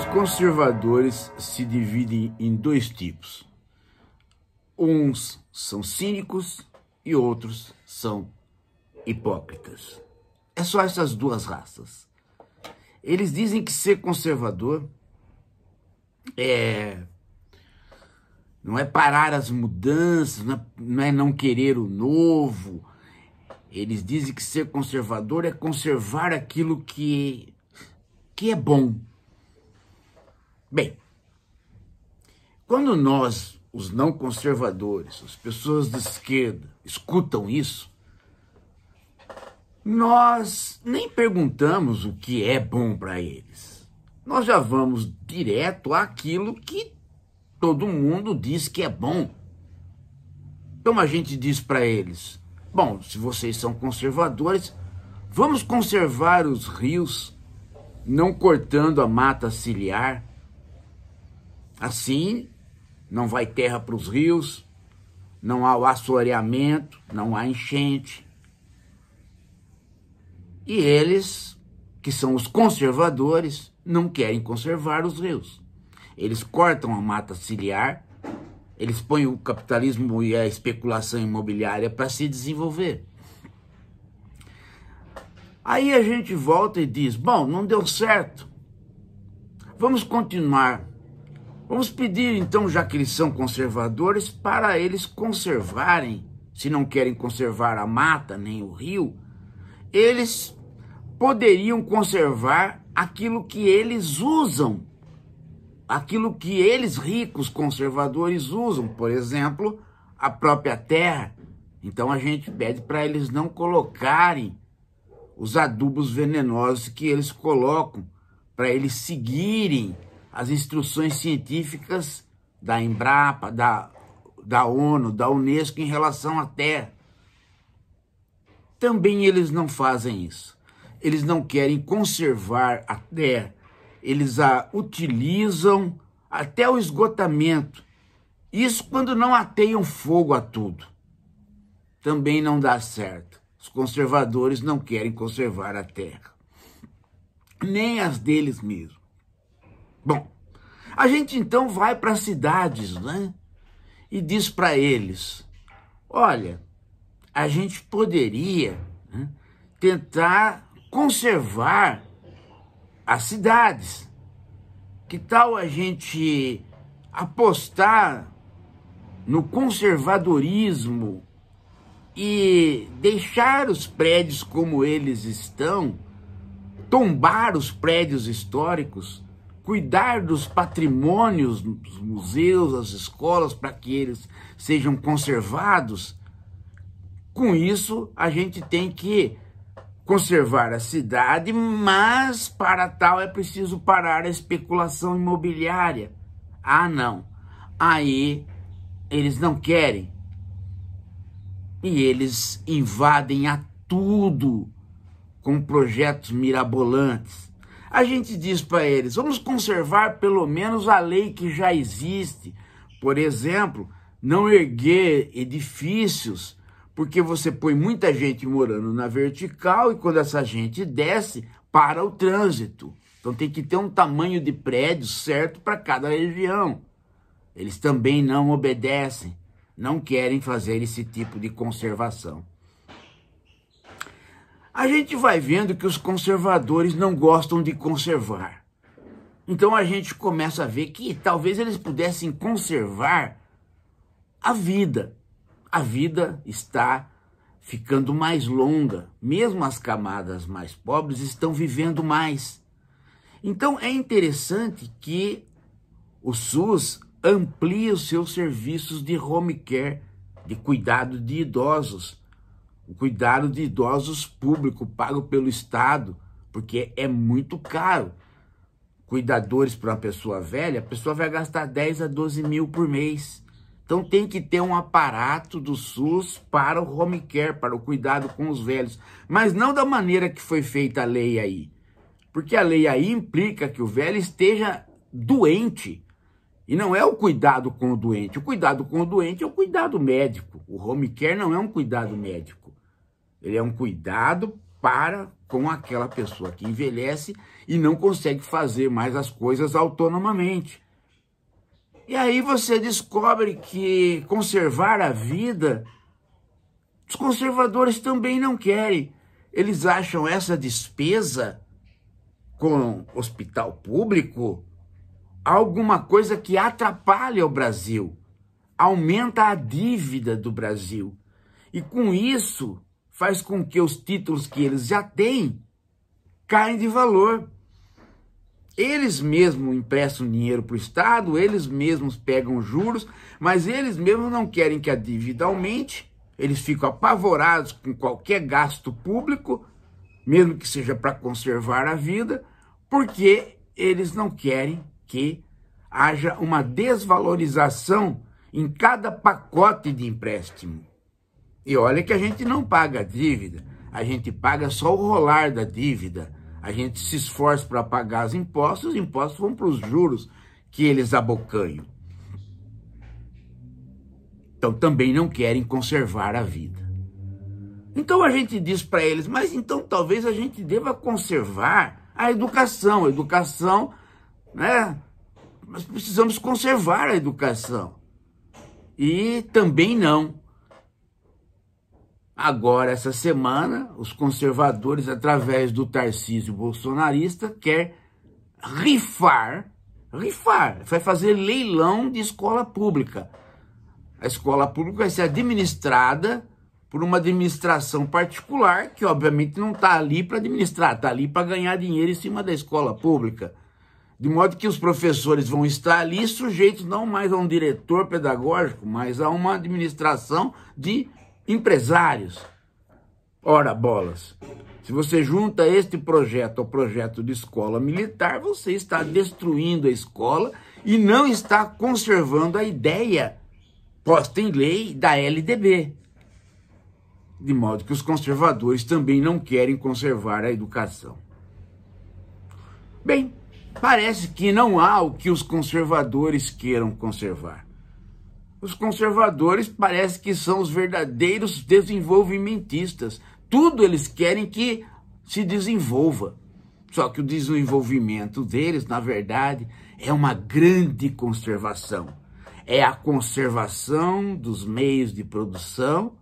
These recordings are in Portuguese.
Os conservadores se dividem em dois tipos. Uns são cínicos e outros são hipócritas. É só essas duas raças. Eles dizem que ser conservador é não é parar as mudanças, não é, não é querer o novo. Eles dizem que ser conservador é conservar aquilo que que é bom, Bem, quando nós, os não conservadores, as pessoas de esquerda, escutam isso, nós nem perguntamos o que é bom para eles. Nós já vamos direto àquilo que todo mundo diz que é bom. Então a gente diz para eles: bom, se vocês são conservadores, vamos conservar os rios, não cortando a mata ciliar, Assim, não vai terra para os rios, não há o assoreamento, não há enchente. E eles, que são os conservadores, não querem conservar os rios. Eles cortam a mata ciliar, eles põem o capitalismo e a especulação imobiliária para se desenvolver. Aí a gente volta e diz: bom, não deu certo. Vamos continuar Vamos pedir então, já que eles são conservadores, para eles conservarem, se não querem conservar a mata nem o rio, eles poderiam conservar aquilo que eles usam, aquilo que eles ricos conservadores usam, por exemplo, a própria terra. Então a gente pede para eles não colocarem os adubos venenosos que eles colocam, para eles seguirem as instruções científicas da Embrapa, da, da ONU, da Unesco em relação à terra. Também eles não fazem isso. Eles não querem conservar a terra, eles a utilizam até o esgotamento. Isso quando não ateiam fogo a tudo. Também não dá certo. Os conservadores não querem conservar a terra, nem as deles mesmos. Bom, a gente então vai para as cidades, né? E diz para eles: olha, a gente poderia né, tentar conservar as cidades. Que tal a gente apostar no conservadorismo e deixar os prédios como eles estão, tombar os prédios históricos? cuidar dos patrimônios, dos museus, das escolas, para que eles sejam conservados. Com isso, a gente tem que conservar a cidade, mas para tal é preciso parar a especulação imobiliária. Ah, não. Aí eles não querem. E eles invadem a tudo com projetos mirabolantes a gente diz para eles: vamos conservar pelo menos a lei que já existe. Por exemplo, não erguer edifícios, porque você põe muita gente morando na vertical e quando essa gente desce, para o trânsito. Então tem que ter um tamanho de prédio certo para cada região. Eles também não obedecem, não querem fazer esse tipo de conservação a gente vai vendo que os conservadores não gostam de conservar. Então a gente começa a ver que talvez eles pudessem conservar a vida. A vida está ficando mais longa, mesmo as camadas mais pobres estão vivendo mais. Então é interessante que o SUS amplie os seus serviços de home care, de cuidado de idosos o cuidado de idosos público pago pelo Estado, porque é muito caro. Cuidadores para uma pessoa velha, a pessoa vai gastar 10 a 12 mil por mês. Então tem que ter um aparato do SUS para o home care, para o cuidado com os velhos, mas não da maneira que foi feita a lei aí. Porque a lei aí implica que o velho esteja doente. E não é o cuidado com o doente. O cuidado com o doente é o cuidado médico. O home care não é um cuidado médico. Ele é um cuidado para com aquela pessoa que envelhece e não consegue fazer mais as coisas autonomamente. E aí você descobre que conservar a vida, os conservadores também não querem. Eles acham essa despesa com hospital público alguma coisa que atrapalha o Brasil, aumenta a dívida do Brasil. E com isso, faz com que os títulos que eles já têm caem de valor. Eles mesmos emprestam dinheiro para o Estado, eles mesmos pegam juros, mas eles mesmos não querem que a dívida aumente, eles ficam apavorados com qualquer gasto público, mesmo que seja para conservar a vida, porque eles não querem que haja uma desvalorização em cada pacote de empréstimo. E olha que a gente não paga a dívida, a gente paga só o rolar da dívida. A gente se esforça para pagar os impostos, os impostos vão para os juros que eles abocanham. Então também não querem conservar a vida. Então a gente diz para eles, mas então talvez a gente deva conservar a educação. A educação, né? Nós precisamos conservar a educação. E também não. Agora, essa semana, os conservadores, através do Tarcísio bolsonarista, quer rifar, rifar, vai fazer leilão de escola pública. A escola pública vai ser administrada por uma administração particular, que obviamente não está ali para administrar, está ali para ganhar dinheiro em cima da escola pública. De modo que os professores vão estar ali sujeitos não mais a um diretor pedagógico, mas a uma administração de empresários. Ora, bolas, se você junta este projeto ao projeto de escola militar, você está destruindo a escola e não está conservando a ideia posta em lei da LDB. De modo que os conservadores também não querem conservar a educação. Bem, parece que não há o que os conservadores queiram conservar. Os conservadores parece que são os verdadeiros desenvolvimentistas. Tudo eles querem que se desenvolva. Só que o desenvolvimento deles, na verdade, é uma grande conservação. É a conservação dos meios de produção,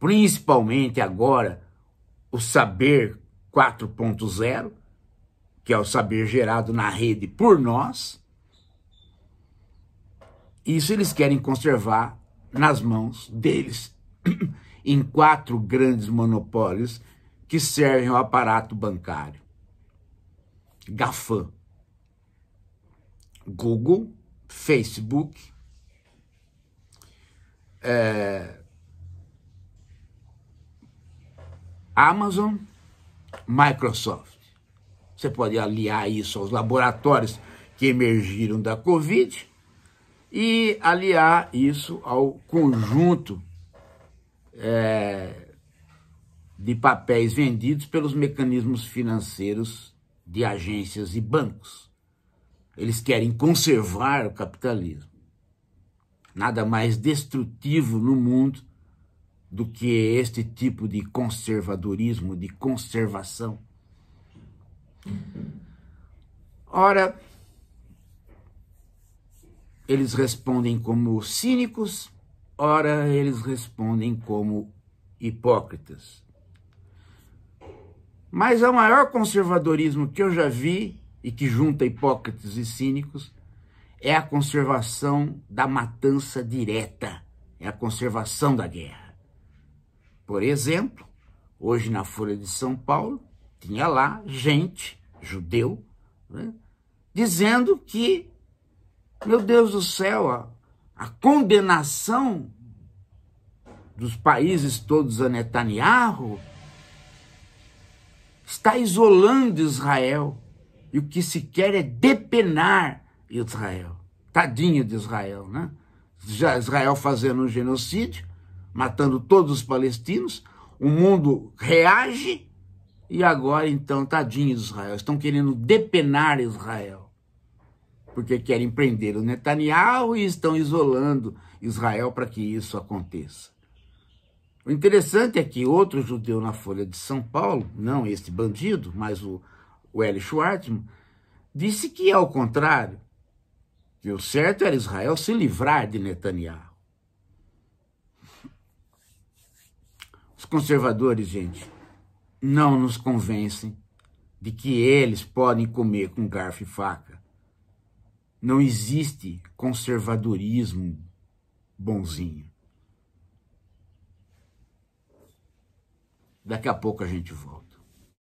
principalmente agora o saber 4.0, que é o saber gerado na rede por nós, isso eles querem conservar nas mãos deles, em quatro grandes monopólios que servem ao aparato bancário: GAFAM, Google, Facebook, é, Amazon, Microsoft. Você pode aliar isso aos laboratórios que emergiram da Covid e aliar isso ao conjunto é, de papéis vendidos pelos mecanismos financeiros de agências e bancos. Eles querem conservar o capitalismo. Nada mais destrutivo no mundo do que este tipo de conservadorismo, de conservação. Ora, eles respondem como cínicos, ora eles respondem como hipócritas. Mas é o maior conservadorismo que eu já vi e que junta hipócritas e cínicos é a conservação da matança direta, é a conservação da guerra. Por exemplo, hoje na Folha de São Paulo, tinha lá gente, judeu, né, dizendo que meu Deus do céu, a, a condenação dos países todos a Netanyahu está isolando Israel. E o que se quer é depenar Israel. Tadinho de Israel, né? Já Israel fazendo um genocídio, matando todos os palestinos, o mundo reage e agora então, tadinho de Israel, estão querendo depenar Israel porque querem prender o Netanyahu e estão isolando Israel para que isso aconteça. O interessante é que outro judeu na Folha de São Paulo, não este bandido, mas o, o Eli Schwartzman, disse que, ao contrário, que o certo era Israel se livrar de Netanyahu. Os conservadores, gente, não nos convencem de que eles podem comer com garfo e faca não existe conservadorismo bonzinho. Daqui a pouco a gente volta.